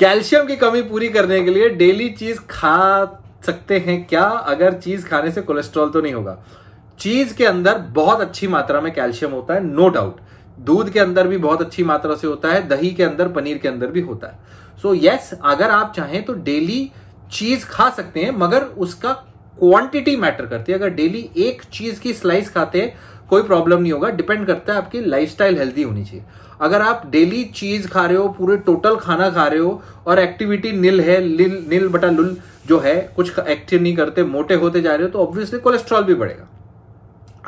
calcium की कमी पूरी करने के लिए डेली चीज खा सकते हैं क्या अगर चीज खाने से कोलेस्ट्रॉल तो नहीं होगा चीज के अंदर बहुत अच्छी मात्रा में कैल्शियम होता है नो डाउट दूध के अंदर भी बहुत अच्छी मात्रा से होता है दही के अंदर पनीर के अंदर भी होता है सो so, यस yes, अगर आप चाहें तो डेली चीज खा सकते हैं मगर उसका क्वांटिटी मैटर करती है अगर डेली एक चीज की स्लाइस खाते हैं कोई प्रॉब्लम नहीं होगा डिपेंड करता है आपकी लाइफ हेल्दी होनी चाहिए अगर आप डेली चीज खा रहे हो पूरे टोटल खाना खा रहे हो और एक्टिविटी नील है लिल नील बटा लुल जो है कुछ एक्टिव नहीं करते मोटे होते जा रहे हो तो ऑब्वियसली कोलेस्ट्रॉल भी बढ़ेगा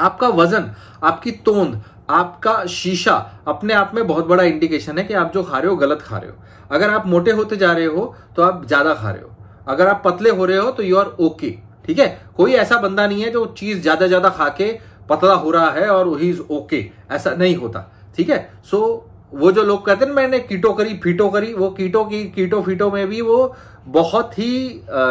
आपका वजन आपकी तोंद आपका शीशा अपने आप में बहुत बड़ा इंडिकेशन है कि आप जो खा रहे हो गलत खा रहे हो अगर आप मोटे होते जा रहे हो तो आप ज्यादा खा रहे हो अगर आप पतले हो रहे हो तो यू आर ओके ठीक है कोई ऐसा बंदा नहीं है जो चीज ज्यादा ज्यादा खा के पतला हो रहा है और ही इज ओके ऐसा नहीं होता ठीक है सो so, वो जो लोग कहते हैं मैंने कीटो करी फीटो करी वो कीटो की कीटो फीटो में भी वो बहुत ही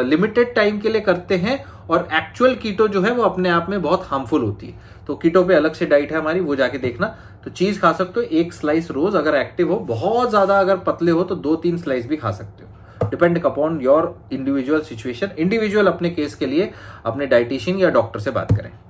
लिमिटेड टाइम के लिए करते हैं और एक्चुअल कीटो जो है वो अपने आप में बहुत हार्मफुल होती है तो कीटो पे अलग से डाइट है हमारी वो जाके देखना तो चीज खा सकते हो एक स्लाइस रोज अगर एक्टिव हो बहुत ज्यादा अगर पतले हो तो दो तीन स्लाइस भी खा सकते हो depend upon your individual situation individual अपने केस के लिए अपने डाइटिशियन या डॉक्टर से बात करें